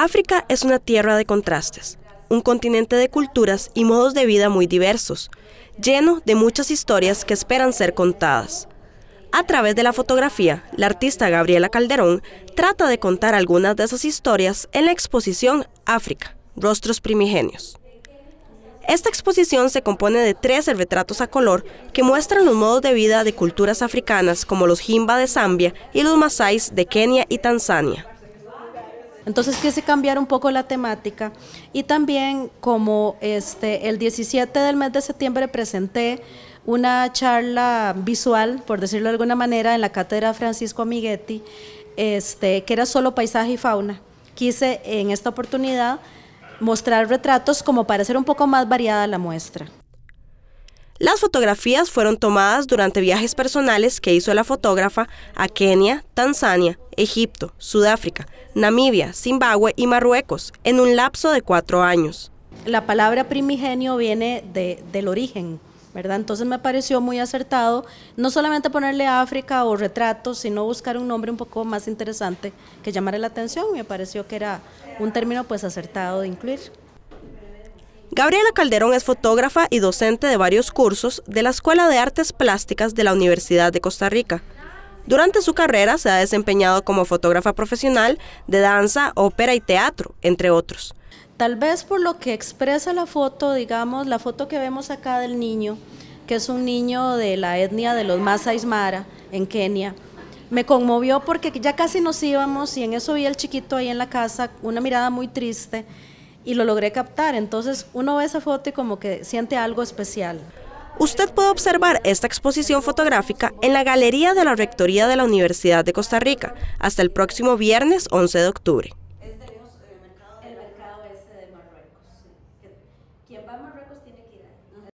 África es una tierra de contrastes, un continente de culturas y modos de vida muy diversos, lleno de muchas historias que esperan ser contadas. A través de la fotografía, la artista Gabriela Calderón trata de contar algunas de esas historias en la exposición África, Rostros Primigenios. Esta exposición se compone de 13 retratos a color que muestran los modos de vida de culturas africanas como los Himba de Zambia y los Masais de Kenia y Tanzania. Entonces quise cambiar un poco la temática y también como este, el 17 del mes de septiembre presenté una charla visual, por decirlo de alguna manera, en la cátedra Francisco Amiguetti, este, que era solo paisaje y fauna. Quise en esta oportunidad mostrar retratos como para hacer un poco más variada la muestra. Las fotografías fueron tomadas durante viajes personales que hizo la fotógrafa a Kenia, Tanzania, Egipto, Sudáfrica, Namibia, Zimbabue y Marruecos en un lapso de cuatro años. La palabra primigenio viene del origen, ¿verdad? Entonces me pareció muy acertado no solamente ponerle África o retratos, sino buscar un nombre un poco más interesante que llamara la atención. Me pareció que era un término pues acertado de incluir. Gabriela Calderón es fotógrafa y docente de varios cursos de la Escuela de Artes Plásticas de la Universidad de Costa Rica. Durante su carrera se ha desempeñado como fotógrafa profesional de danza, ópera y teatro, entre otros. Tal vez por lo que expresa la foto, digamos, la foto que vemos acá del niño, que es un niño de la etnia de los Masai Mara en Kenia, me conmovió porque ya casi nos íbamos y en eso vi al chiquito ahí en la casa, una mirada muy triste y lo logré captar. Entonces uno ve esa foto y como que siente algo especial. Usted puede observar esta exposición fotográfica en la Galería de la Rectoría de la Universidad de Costa Rica hasta el próximo viernes 11 de octubre. tiene